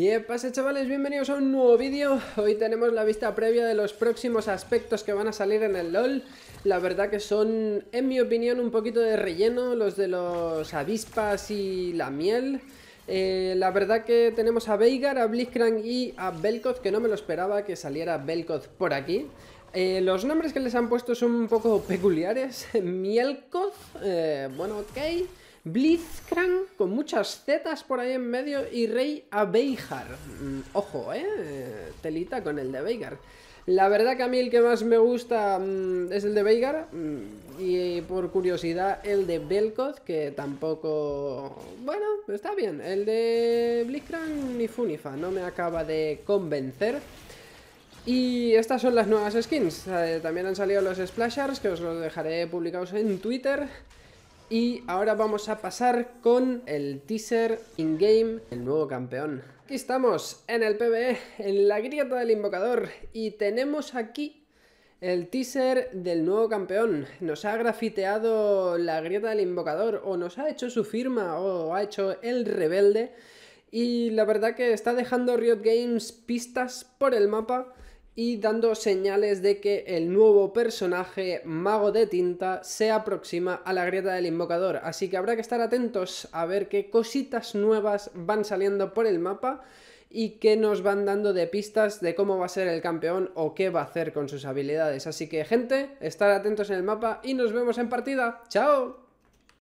¿Qué pasa chavales? Bienvenidos a un nuevo vídeo. Hoy tenemos la vista previa de los próximos aspectos que van a salir en el LOL. La verdad que son, en mi opinión, un poquito de relleno, los de los avispas y la miel. Eh, la verdad que tenemos a Veigar, a Blitzcrank y a Belkoth, que no me lo esperaba que saliera Belkoth por aquí. Eh, los nombres que les han puesto son un poco peculiares. Miel'Koz, eh, bueno, ok. Blitzcrank con muchas zetas por ahí en medio y Rey a Beijar. Mm, ojo, ¿eh? Telita con el de Veigar, La verdad que a mí el que más me gusta mm, es el de Veigar mm, y por curiosidad el de Belkoth, que tampoco... Bueno, está bien. El de Blitzcrank ni Funifa, no me acaba de convencer. Y estas son las nuevas skins. Eh, también han salido los Splashers, que os los dejaré publicados en Twitter. Y ahora vamos a pasar con el teaser in-game, el nuevo campeón. Aquí estamos, en el PBE, en la grieta del invocador, y tenemos aquí el teaser del nuevo campeón. Nos ha grafiteado la grieta del invocador, o nos ha hecho su firma, o ha hecho el rebelde. Y la verdad que está dejando Riot Games pistas por el mapa y dando señales de que el nuevo personaje, Mago de Tinta, se aproxima a la grieta del invocador. Así que habrá que estar atentos a ver qué cositas nuevas van saliendo por el mapa y qué nos van dando de pistas de cómo va a ser el campeón o qué va a hacer con sus habilidades. Así que gente, estar atentos en el mapa y nos vemos en partida. ¡Chao!